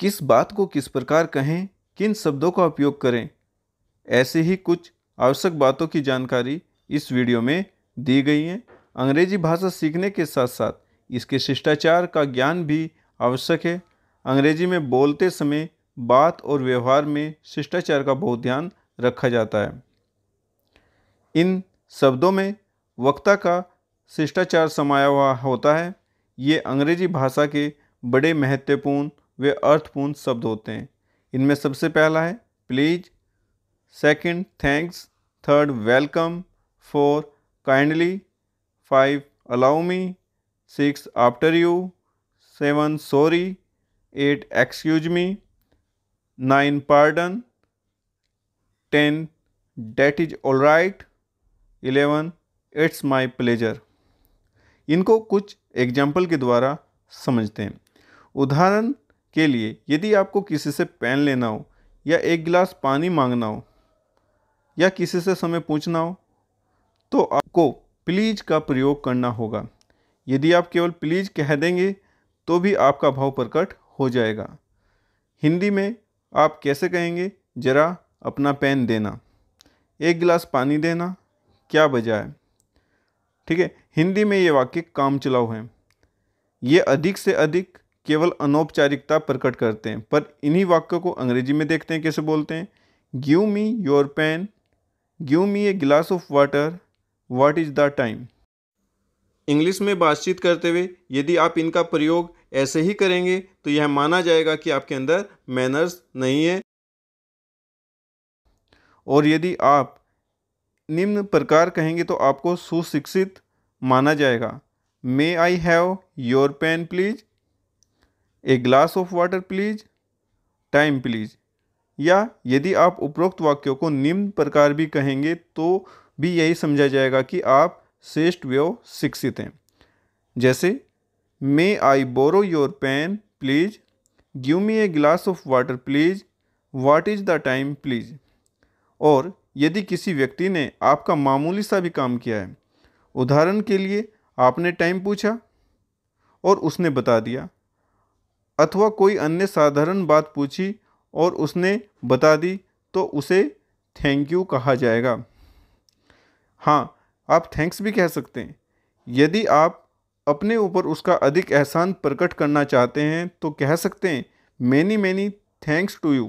किस बात को किस प्रकार कहें किन शब्दों का उपयोग करें ऐसे ही कुछ आवश्यक बातों की जानकारी इस वीडियो में दी गई है अंग्रेजी भाषा सीखने के साथ साथ इसके शिष्टाचार का ज्ञान भी आवश्यक है अंग्रेजी में बोलते समय बात और व्यवहार में शिष्टाचार का बहुत ध्यान रखा जाता है इन शब्दों में वक्ता का शिष्टाचार समाया हुआ होता है ये अंग्रेजी भाषा के बड़े महत्वपूर्ण वे अर्थपूर्ण शब्द होते हैं इनमें सबसे पहला है please second thanks third welcome four kindly five allow me six after you seven sorry eight excuse me nine pardon ten that is all right eleven it's my pleasure इनको कुछ एग्जाम्पल के द्वारा समझते हैं उदाहरण के लिए यदि आपको किसी से पेन लेना हो या एक गिलास पानी मांगना हो या किसी से समय पूछना हो तो आपको प्लीज का प्रयोग करना होगा यदि आप केवल प्लीज कह देंगे तो भी आपका भाव प्रकट हो जाएगा हिंदी में आप कैसे कहेंगे जरा अपना पेन देना एक गिलास पानी देना क्या वजह है ठीक है हिंदी में ये वाक्य काम चलाऊ हैं ये अधिक से अधिक केवल अनौपचारिकता प्रकट करते हैं पर इन्हीं वाक्यों को अंग्रेजी में देखते हैं कैसे बोलते हैं give me your pen give me a glass of water what is the time English में बातचीत करते हुए यदि आप इनका प्रयोग ऐसे ही करेंगे तो यह माना जाएगा कि आपके अंदर मैनर्स नहीं है और यदि आप निम्न प्रकार कहेंगे तो आपको सुशिक्षित माना जाएगा may I have your pen please a glass of water please time please या यदि आप उपरोक्त वाक्यों को निम्न प्रकार भी कहेंगे तो भी यही समझा जाएगा कि आप श्रेष्ठ व्यव शिक्षित हैं जैसे may I borrow your pen please give me a glass of water please what is the time please और यदि किसी व्यक्ति ने आपका मामूली सा भी काम किया है उदाहरण के लिए आपने टाइम पूछा और उसने बता दिया अथवा कोई अन्य साधारण बात पूछी और उसने बता दी तो उसे थैंक यू कहा जाएगा हाँ आप थैंक्स भी कह सकते हैं यदि आप अपने ऊपर उसका अधिक एहसान प्रकट करना चाहते हैं तो कह सकते हैं many many thanks to you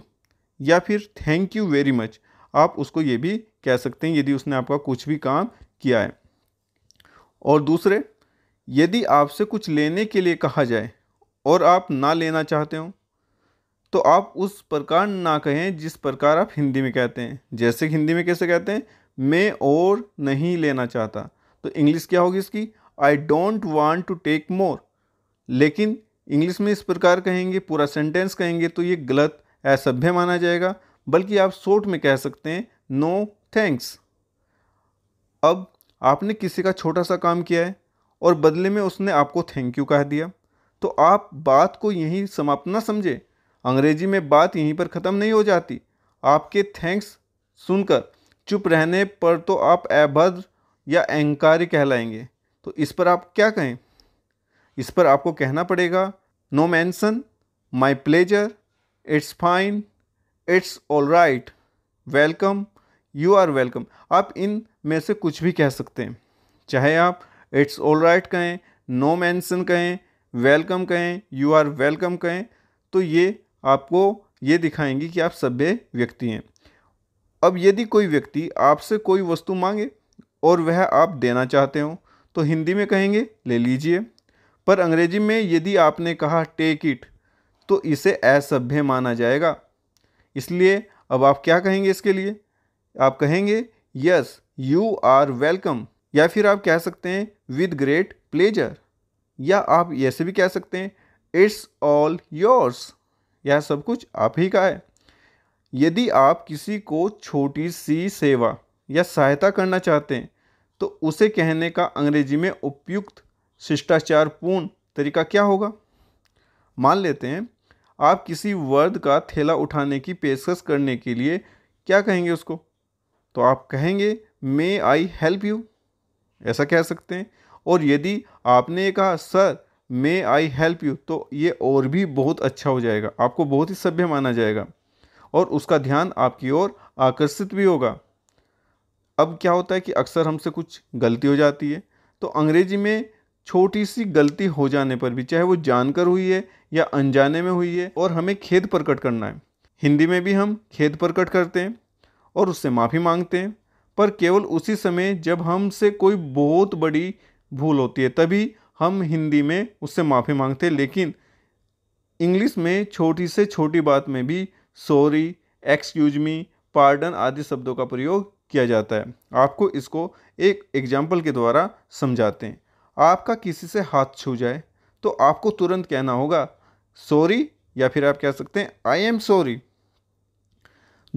या फिर थैंक यू वेरी मच आप उसको ये भी कह सकते हैं यदि उसने आपका कुछ भी काम किया है और दूसरे यदि आपसे कुछ लेने के लिए कहा जाए और आप ना लेना चाहते हो तो आप उस प्रकार ना कहें जिस प्रकार आप हिंदी में कहते हैं जैसे हिंदी में कैसे कहते हैं मैं और नहीं लेना चाहता तो इंग्लिश क्या होगी इसकी I don't want to take more लेकिन इंग्लिश में इस प्रकार कहेंगे पूरा सेंटेंस कहेंगे तो ये गलत असभ्य माना जाएगा बल्कि आप शॉर्ट में कह सकते हैं नो थैंक्स अब आपने किसी का छोटा सा काम किया है और बदले में उसने आपको थैंक यू कह दिया तो आप बात को यहीं समाप्त ना समझें अंग्रेजी में बात यहीं पर ख़त्म नहीं हो जाती आपके थैंक्स सुनकर चुप रहने पर तो आप अभद्र या अहंकार कहलाएंगे तो इस पर आप क्या कहें इस पर आपको कहना पड़ेगा no mention my pleasure it's fine it's all right welcome you are welcome आप इन में से कुछ भी कह सकते हैं चाहे आप इट्स ऑल राइट कहें नो मैंसन कहें वेलकम कहें यू आर वेलकम कहें तो ये आपको ये दिखाएंगी कि आप सभ्य व्यक्ति हैं अब यदि कोई व्यक्ति आपसे कोई वस्तु मांगे और वह आप देना चाहते हो तो हिंदी में कहेंगे ले लीजिए पर अंग्रेजी में यदि आपने कहा टेक इट तो इसे असभ्य माना जाएगा इसलिए अब आप क्या कहेंगे इसके लिए आप कहेंगे यस यू आर वेलकम या फिर आप कह सकते हैं विद ग्रेट प्लेजर या आप ऐसे भी कह सकते हैं इट्स ऑल योर्स यह सब कुछ आप ही का है यदि आप किसी को छोटी सी सेवा या सहायता करना चाहते हैं तो उसे कहने का अंग्रेजी में उपयुक्त शिष्टाचारपूर्ण तरीका क्या होगा मान लेते हैं आप किसी वर्द का थैला उठाने की पेशकश करने के लिए क्या कहेंगे उसको तो आप कहेंगे मे आई हेल्प यू ऐसा कह सकते हैं और यदि आपने कहा sir may I help you तो ये और भी बहुत अच्छा हो जाएगा आपको बहुत ही सभ्य माना जाएगा और उसका ध्यान आपकी ओर आकर्षित भी होगा अब क्या होता है कि अक्सर हमसे कुछ गलती हो जाती है तो अंग्रेजी में छोटी सी गलती हो जाने पर भी चाहे वो जानकर हुई है या अनजाने में हुई है और हमें खेद प्रकट करना है हिंदी में भी हम खेद प्रकट करते हैं और उससे माफ़ी मांगते हैं पर केवल उसी समय जब हमसे कोई बहुत बड़ी भूल होती है तभी हम हिंदी में उससे माफ़ी मांगते हैं लेकिन इंग्लिश में छोटी से छोटी बात में भी सॉरी एक्सक्यूज मी पार्डन आदि शब्दों का प्रयोग किया जाता है आपको इसको एक एग्जाम्पल के द्वारा समझाते हैं आपका किसी से हाथ छू जाए तो आपको तुरंत कहना होगा सॉरी या फिर आप कह सकते हैं आई एम सॉरी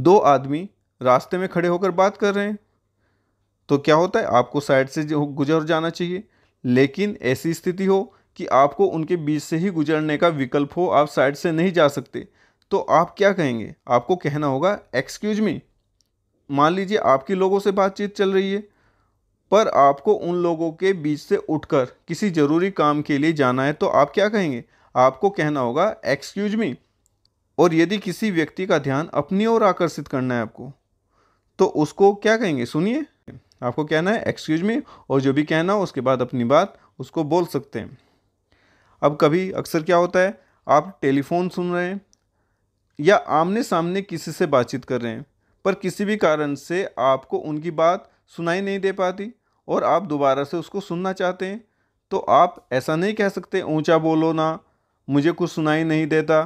दो आदमी रास्ते में खड़े होकर बात कर रहे हैं तो क्या होता है आपको साइड से गुजर जाना चाहिए लेकिन ऐसी स्थिति हो कि आपको उनके बीच से ही गुजरने का विकल्प हो आप साइड से नहीं जा सकते तो आप क्या कहेंगे आपको कहना होगा एक्सक्यूज मी मान लीजिए आपकी लोगों से बातचीत चल रही है पर आपको उन लोगों के बीच से उठकर किसी ज़रूरी काम के लिए जाना है तो आप क्या कहेंगे आपको कहना होगा एक्सक्यूज मी और यदि किसी व्यक्ति का ध्यान अपनी ओर आकर्षित करना है आपको तो उसको क्या कहेंगे सुनिए आपको कहना है एक्सक्यूज मी और जो भी कहना हो उसके बाद अपनी बात उसको बोल सकते हैं अब कभी अक्सर क्या होता है आप टेलीफोन सुन रहे हैं या आमने सामने किसी से बातचीत कर रहे हैं पर किसी भी कारण से आपको उनकी बात सुनाई नहीं दे पाती और आप दोबारा से उसको सुनना चाहते हैं तो आप ऐसा नहीं कह सकते ऊंचा बोलो ना मुझे कुछ सुनाई नहीं देता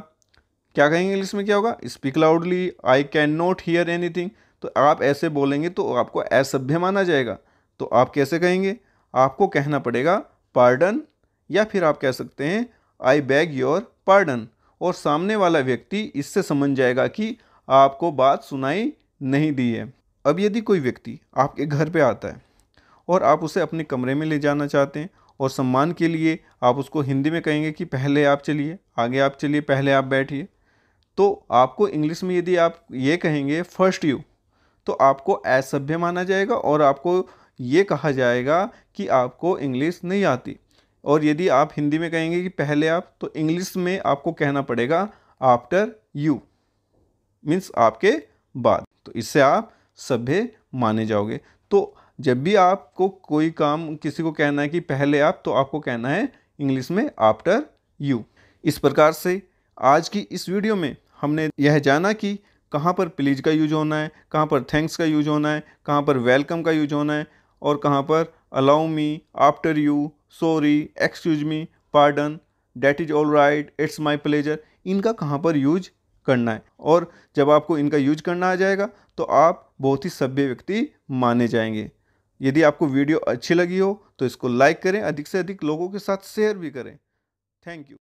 क्या कहेंगे इंग्लिश में क्या होगा speak loudly I can not hear anything तो आप ऐसे बोलेंगे तो आपको असभ्य माना जाएगा तो आप कैसे कहेंगे आपको कहना पड़ेगा पार्डन या फिर आप कह सकते हैं आई बैग योर पार्डन और सामने वाला व्यक्ति इससे समझ जाएगा कि आपको बात सुनाई नहीं दी है अब यदि कोई व्यक्ति आपके घर पे आता है और आप उसे अपने कमरे में ले जाना चाहते हैं और सम्मान के लिए आप उसको हिंदी में कहेंगे कि पहले आप चलिए आगे आप चलिए पहले आप बैठिए तो आपको इंग्लिश में यदि आप ये कहेंगे फर्स्ट यू तो आपको असभ्य माना जाएगा और आपको ये कहा जाएगा कि आपको इंग्लिश नहीं आती और यदि आप हिंदी में कहेंगे कि पहले आप तो इंग्लिश में आपको कहना पड़ेगा आफ्टर यू मीन्स आपके बाद तो इससे आप सभ्य माने जाओगे तो जब भी आपको कोई काम किसी को कहना है कि पहले आप तो आपको कहना है इंग्लिश में आफ्टर यू इस प्रकार से आज की इस वीडियो में हमने यह जाना कि कहाँ पर प्लीज का यूज होना है कहाँ पर थैंक्स का यूज होना है कहाँ पर वेलकम का यूज होना है और कहाँ पर allow me after you sorry excuse me pardon that is all right it's my pleasure इनका कहाँ पर यूज करना है और जब आपको इनका यूज करना आ जाएगा तो आप बहुत ही सभ्य व्यक्ति माने जाएंगे यदि आपको वीडियो अच्छी लगी हो तो इसको लाइक करें अधिक से अधिक लोगों के साथ शेयर भी करें थैंक यू